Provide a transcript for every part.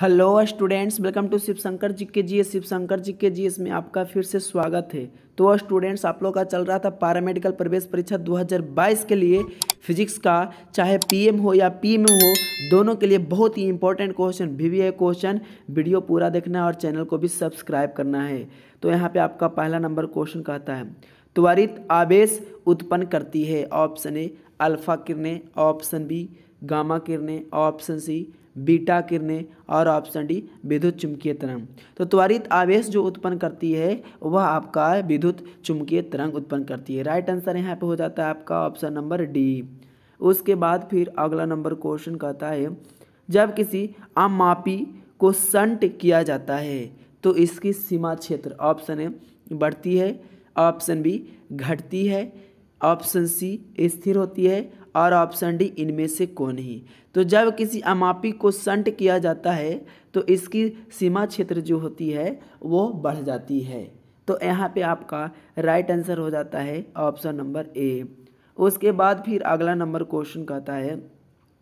hello students welcome to Shivshankar G K G S Shivshankar G K जी में आपका फिर से स्वागत है तो स्टूडेंट्स आप लोग का चल रहा था पैरामेडिकल प्रवेश परीक्षा 2022 के लिए फिजिक्स का चाहे पीएम हो या पीएम हो दोनों के लिए बहुत ही इंपॉर्टेंट क्वेश्चन भी, भी है क्वेश्चन वीडियो पूरा देखना और चैनल को भी सब्सक्राइब करना है तो यहाँ पर आपका पहला नंबर क्वेश्चन कहता है त्वरित आवेश उत्पन्न करती है ऑप्शन ए अल्फा किरने ऑप्शन बी गामा किरने ऑप्शन सी बीटा किरणें और ऑप्शन डी विद्युत चुंबकीय तरंग तो त्वरित आवेश जो उत्पन्न करती है वह आपका विद्युत चुंबकीय तरंग उत्पन्न करती है राइट आंसर यहाँ पे हो जाता है आपका ऑप्शन नंबर डी उसके बाद फिर अगला नंबर क्वेश्चन कहता है जब किसी अमापी को संट किया जाता है तो इसकी सीमा क्षेत्र ऑप्शन ए बढ़ती है ऑप्शन बी घटती है ऑप्शन सी स्थिर होती है और ऑप्शन डी इनमें से कौन ही तो जब किसी अमापी को संट किया जाता है तो इसकी सीमा क्षेत्र जो होती है वो बढ़ जाती है तो यहाँ पे आपका राइट आंसर हो जाता है ऑप्शन नंबर ए उसके बाद फिर अगला नंबर क्वेश्चन कहता है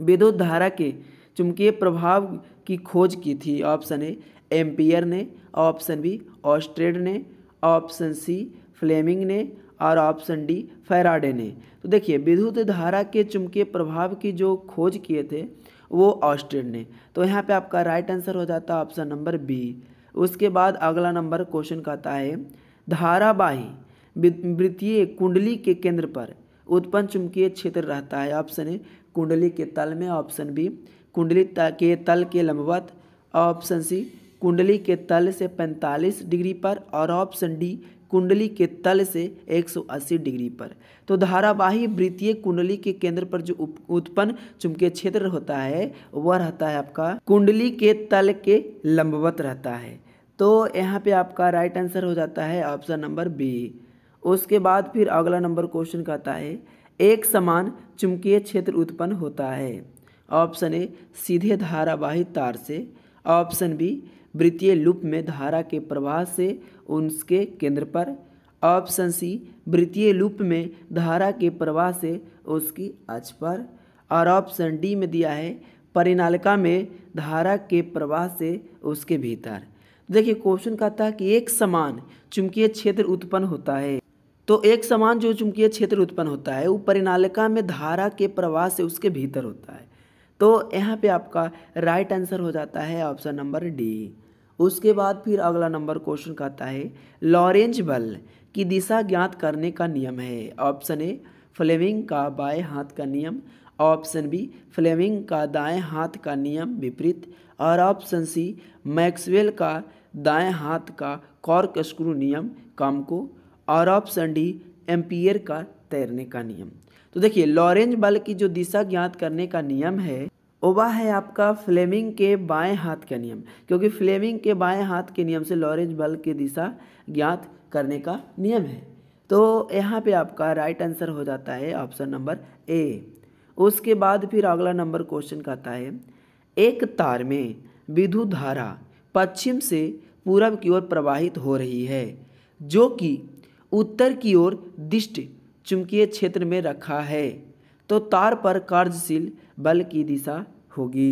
विद्युत धारा के चुंबकीय प्रभाव की खोज की थी ऑप्शन ए एम्पियर ने ऑप्शन बी ऑस्ट्रेड ने ऑप्शन सी फ्लेमिंग ने और ऑप्शन डी फैराडे ने तो देखिए विद्युत धारा के चुंबकीय प्रभाव की जो खोज किए थे वो ऑस्टिन ने तो यहाँ पे आपका राइट आंसर हो जाता है ऑप्शन नंबर बी उसके बाद अगला नंबर क्वेश्चन कहता है धाराबाही वृत्तीय कुंडली के केंद्र पर उत्पन्न चुंबकीय क्षेत्र रहता है ऑप्शन ए कुंडली के तल में ऑप्शन बी कुंडली के तल के लंबवत ऑप्शन सी कुंडली के तल से 45 डिग्री पर और ऑप्शन डी कुंडली के तल से 180 डिग्री पर तो धारावाही वृत्तीय कुंडली के केंद्र पर जो उत्पन्न चुंबकीय क्षेत्र होता है वह रहता है आपका कुंडली के तल के लंबवत रहता है तो यहाँ पे आपका राइट आंसर हो जाता है ऑप्शन नंबर बी उसके बाद फिर अगला नंबर क्वेश्चन कहता है एक समान चुंबकीय क्षेत्र उत्पन्न होता है ऑप्शन ए सीधे धारावाही तार से ऑप्शन बी वृत्तीय लूप में धारा के प्रवाह से उसके केंद्र पर ऑप्शन सी वृत्तीय लूप में धारा के प्रवाह से उसकी अच पर और ऑप्शन डी में दिया है परिनालिका में धारा के प्रवाह से उसके भीतर देखिए क्वेश्चन कहता है कि एक समान चुंबकीय क्षेत्र उत्पन्न होता है तो एक समान जो चुंबकीय क्षेत्र उत्पन्न होता है वो परिनालिका में धारा के प्रवाह से उसके भीतर होता है तो यहाँ पे आपका राइट आंसर हो जाता है ऑप्शन नंबर डी उसके बाद फिर अगला नंबर क्वेश्चन कहता है लॉरेंज बल की दिशा ज्ञात करने का नियम है ऑप्शन ए फ्लेमिंग का बाएं हाथ का नियम ऑप्शन बी फ्लेमिंग का दाएं हाथ का नियम विपरीत और ऑप्शन सी मैक्सवेल का दाएं हाथ का कॉर्क स्क्रू नियम काम को और ऑप्शन डी एम्पियर का तैरने का नियम तो देखिए लॉरेंज बल की जो दिशा ज्ञात करने का नियम है ओबा है आपका फ्लेमिंग के बाएं हाथ का नियम क्योंकि फ्लेमिंग के बाएं हाथ के नियम से लॉरेंज बल की दिशा ज्ञात करने का नियम है तो यहाँ पे आपका राइट आंसर हो जाता है ऑप्शन नंबर ए उसके बाद फिर अगला नंबर क्वेश्चन कहता है एक तार में विधु धारा पश्चिम से पूरब की ओर प्रवाहित हो रही है जो कि उत्तर की ओर दिष्ट चुंबकीय क्षेत्र में रखा है तो तार पर कार्यशील बल की दिशा होगी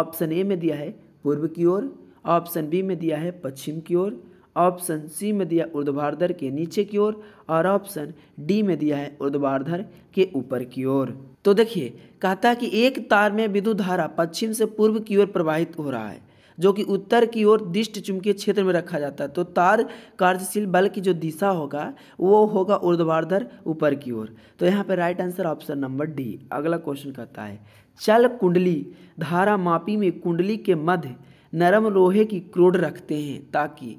ऑप्शन ए में दिया है पूर्व की ओर ऑप्शन बी में दिया है पश्चिम की ओर ऑप्शन सी में दिया उर्ध्वाधर के नीचे की ओर और ऑप्शन डी में दिया है उर्ध्वाधर के ऊपर की ओर तो देखिए कहता है कि एक तार में विद्युत धारा पश्चिम से पूर्व की ओर प्रवाहित हो रहा है जो कि उत्तर की ओर दिष्ट चुंबकीय क्षेत्र में रखा जाता है तो तार कार्यशील बल की जो दिशा होगा वो होगा उर्ध्वाधर ऊपर की ओर तो यहाँ पर right answer option number D अगला क्वेश्चन कहता है चल कुंडली धारा मापी में कुंडली के मध्य नरम लोहे की क्रोड रखते हैं ताकि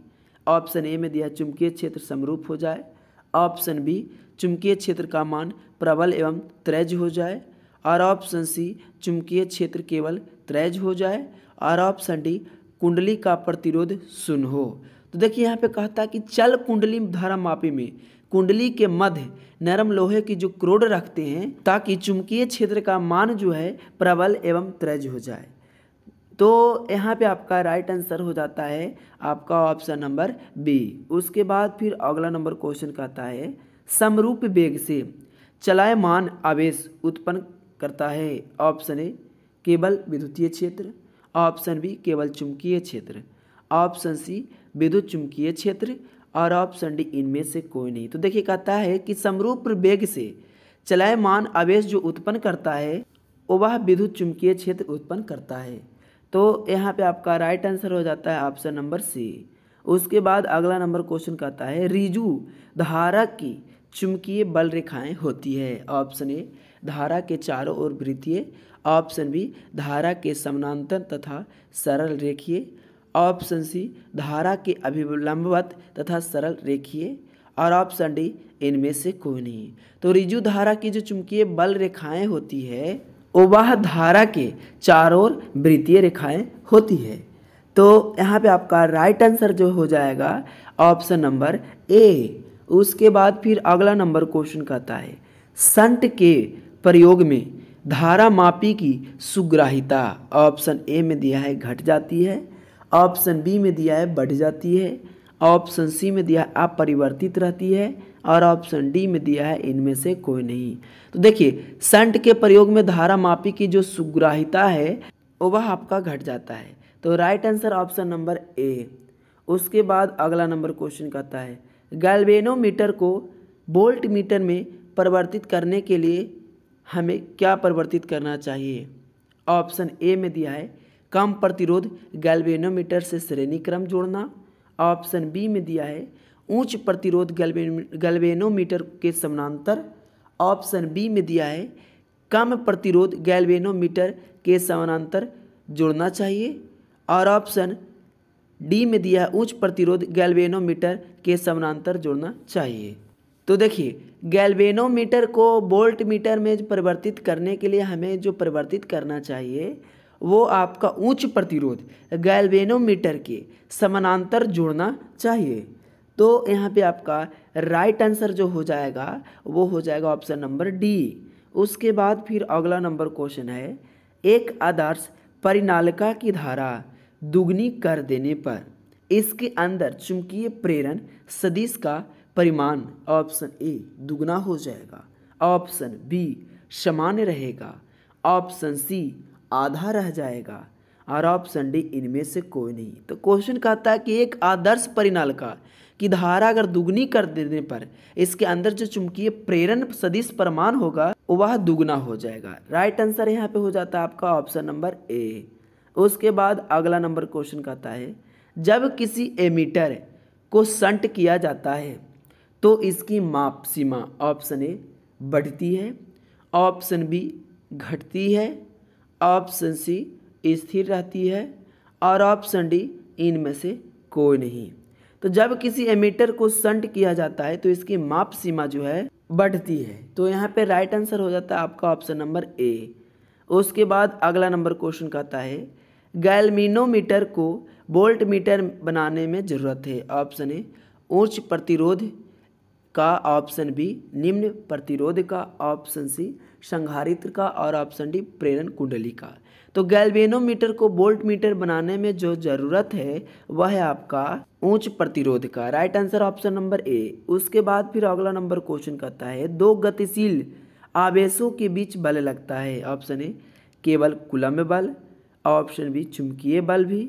ऑप्शन ए में दिया चुंबकीय क्षेत्र समरूप हो जाए ऑप्शन बी चुंबकीय क्षेत्र का मान प्रबल एवं त्रैज हो जाए और ऑप्शन सी चुंबकीय क्षेत्र केवल त्रैज हो जाए और ऑप्शन डी कुंडली का प्रतिरोध सुन हो तो देखिए यहाँ पे कहता है कि चल कुंडली धर्म मापी में कुंडली के मध्य नरम लोहे की जो क्रोड रखते हैं ताकि चुंबकीय क्षेत्र का मान जो है प्रबल एवं त्रज हो जाए तो यहाँ पे आपका राइट आंसर हो जाता है आपका ऑप्शन नंबर बी उसके बाद फिर अगला नंबर क्वेश्चन कहता है समरूप वेग से चलायमान आवेश उत्पन्न करता है ऑप्शन ए केवल विद्युतीय क्षेत्र ऑप्शन बी केवल चुंबकीय क्षेत्र ऑप्शन सी विद्युत चुंबकीय क्षेत्र और ऑप्शन डी इनमें से कोई नहीं तो देखिए कहता है कि समरूप वेग से चलायमान आवेश जो उत्पन्न करता है वह विद्युत चुंबकीय क्षेत्र उत्पन्न करता है तो यहाँ पे आपका राइट आंसर हो जाता है ऑप्शन नंबर सी उसके बाद अगला नंबर क्वेश्चन कहता है रिजू धारा की चुंबकीय बल रेखाएं होती है ऑप्शन ए धारा के चारों ओर वृत्तीय ऑप्शन बी धारा के समानांतर तथा सरल रेखीय ऑप्शन सी धारा के अभिलंबवत तथा सरल रेखीय और ऑप्शन डी इनमें से कोई नहीं तो रिजु धारा की जो चुंबकीय बल रेखाएं होती है वह धारा के चारों ओर वृत्तीय रेखाएं होती है तो यहाँ पे आपका राइट आंसर जो हो जाएगा ऑप्शन नंबर ए उसके बाद फिर अगला नंबर क्वेश्चन कहता है संट के प्रयोग में धारा मापी की सुग्राहिता ऑप्शन ए में दिया है घट जाती है ऑप्शन बी में दिया है बढ़ जाती है ऑप्शन सी में दिया है अपरिवर्तित रहती है और ऑप्शन डी में दिया है इनमें से कोई नहीं तो देखिए संट के प्रयोग में धारा मापी की जो सुग्राहिता है वह आपका घट जाता है तो right answer option number A उसके बाद अगला नंबर क्वेश्चन कहता है गैल्वेनोमीटर को बोल्ट मीटर में परिवर्तित करने के लिए हमें क्या परिवर्तित करना चाहिए ऑप्शन ए में दिया है कम प्रतिरोध गैल्वेनोमीटर से श्रेणी क्रम जोड़ना ऑप्शन बी में दिया है उच्च प्रतिरोध गैल्वेनोमीटर के समानांतर ऑप्शन बी में दिया है कम प्रतिरोध गैल्वेनोमीटर के समानांतर जोड़ना चाहिए और ऑप्शन डी में दिया है उच्च प्रतिरोध गैल्वेनोमीटर के समानांतर जोड़ना चाहिए तो देखिए गैल्वेनोमीटर को बोल्ट मीटर में परिवर्तित करने के लिए हमें जो परिवर्तित करना चाहिए वो आपका उच्च प्रतिरोध गैल्वेनोमीटर के समानांतर जोड़ना चाहिए तो यहाँ पे आपका राइट आंसर जो हो जाएगा वो हो जाएगा ऑप्शन नंबर डी उसके बाद फिर अगला नंबर क्वेश्चन है एक आदर्श परिनालिका की धारा दुगनी कर देने पर इसके अंदर चुंबकीय प्रेरण सदिश का परिमाण ऑप्शन ए दुगना हो जाएगा ऑप्शन बी सामान्य रहेगा ऑप्शन सी आधा रह जाएगा और ऑप्शन डी इनमें से कोई नहीं तो क्वेश्चन कहता है कि एक आदर्श परिणाल का कि धारा अगर दुगनी कर देने पर इसके अंदर जो चुंबकीय प्रेरण सदिश प्रमाण होगा वह दुगना हो जाएगा राइट आंसर यहाँ पे हो जाता है आपका ऑप्शन नंबर ए उसके बाद अगला नंबर क्वेश्चन कहता है जब किसी एमीटर को संट किया जाता है तो इसकी माप सीमा ऑप्शन ए बढ़ती है ऑप्शन बी घटती है ऑप्शन सी स्थिर रहती है और ऑप्शन डी इनमें से कोई नहीं तो जब किसी एमीटर को संट किया जाता है तो इसकी माप सीमा जो है बढ़ती है तो यहाँ पे राइट आंसर हो जाता है आपका ऑप्शन नंबर ए उसके बाद अगला नंबर क्वेश्चन कहता है गैलमिनोमीटर को बोल्ट मीटर बनाने में ज़रूरत है ऑप्शन ए उच्च प्रतिरोध का ऑप्शन बी निम्न प्रतिरोध का ऑप्शन सी संघारित्र का और ऑप्शन डी प्रेरण कुंडली का तो गैल्वेनोमीटर को बोल्ट मीटर बनाने में जो ज़रूरत है वह है आपका ऊंच प्रतिरोध का right answer option number A उसके बाद फिर अगला नंबर क्वेश्चन कहता है दो गतिशील आवेशों के बीच बल लगता है ऑप्शन ए केवल कुलम बल ऑप्शन बी चुमकीय बल भी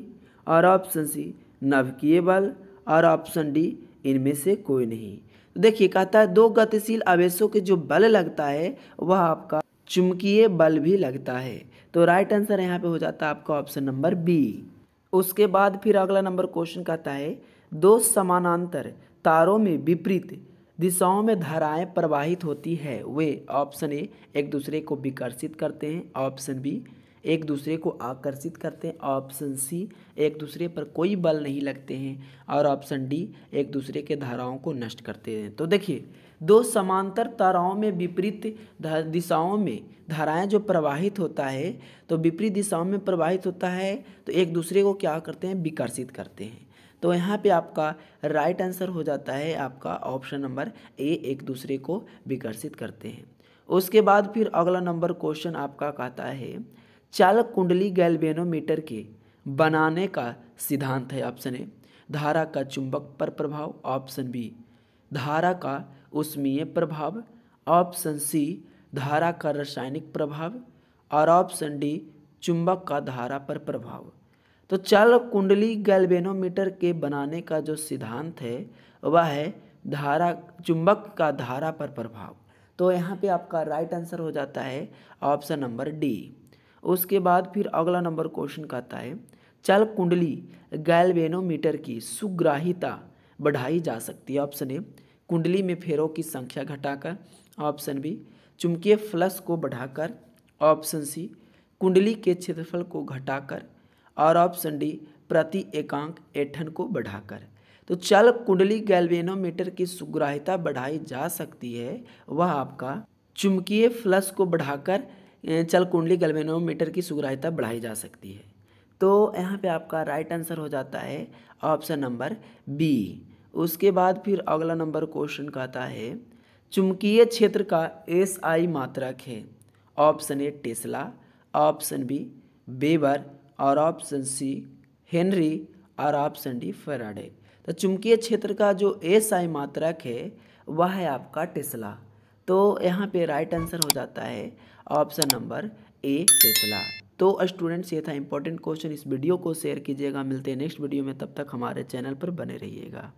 और ऑप्शन सी नवकीय बल और ऑप्शन डी इनमें से कोई नहीं तो देखिए कहता है दो गतिशील आवेशों के जो बल लगता है वह आपका चुंबकीय बल भी लगता है तो राइट आंसर यहाँ पे हो जाता है आपका ऑप्शन नंबर बी उसके बाद फिर अगला नंबर क्वेश्चन कहता है दो समानांतर तारों में विपरीत दिशाओं में धाराएं प्रवाहित होती है वे ऑप्शन ए एक दूसरे को विकर्षित करते हैं ऑप्शन बी एक दूसरे को आकर्षित करते हैं ऑप्शन सी एक दूसरे पर कोई बल नहीं लगते हैं और ऑप्शन डी एक दूसरे के धाराओं को नष्ट करते हैं तो देखिए दो समांतर ताराओं में विपरीत दिशाओं में धाराएं जो प्रवाहित होता है तो विपरीत दिशाओं में प्रवाहित होता है तो एक दूसरे को क्या करते हैं विकर्षित करते हैं तो यहाँ पे आपका राइट आंसर हो जाता है आपका ऑप्शन नंबर ए एक दूसरे को विकर्षित करते हैं उसके बाद फिर अगला नंबर क्वेश्चन आपका कहता है चालक कुंडली गैल्वेनोमीटर के बनाने का सिद्धांत है ऑप्शन ए धारा का चुंबक पर प्रभाव ऑप्शन बी धारा का उष्मीय प्रभाव ऑप्शन सी धारा का रासायनिक प्रभाव और ऑप्शन डी चुंबक का धारा पर प्रभाव तो चल कुंडली गैल्वेनोमीटर के बनाने का जो सिद्धांत है वह है धारा चुंबक का धारा पर प्रभाव तो यहाँ पे आपका राइट आंसर हो जाता है ऑप्शन नंबर डी उसके बाद फिर अगला नंबर क्वेश्चन कहता है चल कुंडली गैल्वेनोमीटर की सुग्राहिता बढ़ाई जा सकती है ऑप्शन ए कुंडली में फेरों की संख्या घटाकर ऑप्शन बी चुंबकीय फ्लस को बढ़ाकर ऑप्शन सी कुंडली के क्षेत्रफल को घटाकर और ऑप्शन डी प्रति एकांक एठन को बढ़ाकर तो चल कुंडली गैल्वेनोमीटर की सुग्राहिता बढ़ाई जा सकती है वह आपका चुंबकीय फ्लस को बढ़ाकर चल कुंडली गलवेनोमीटर की सुग्राहिता बढ़ाई जा सकती है तो यहाँ पे आपका राइट आंसर हो जाता है ऑप्शन नंबर बी उसके बाद फिर अगला नंबर क्वेश्चन का आता है चुंबकीय क्षेत्र का एस आई मात्रक है option A Tesla option B Weber और ऑप्शन सी हेनरी और ऑप्शन डी फेराडे तो चुंबकीय क्षेत्र का जो एस आई मात्रक है वह है आपका टेस्ला तो यहाँ पे राइट आंसर हो जाता है ऑप्शन नंबर ए टेस्ला तो स्टूडेंट्स ये था इंपॉर्टेंट क्वेश्चन इस वीडियो को शेयर कीजिएगा मिलते हैं नेक्स्ट वीडियो में तब तक हमारे चैनल पर बने रहिएगा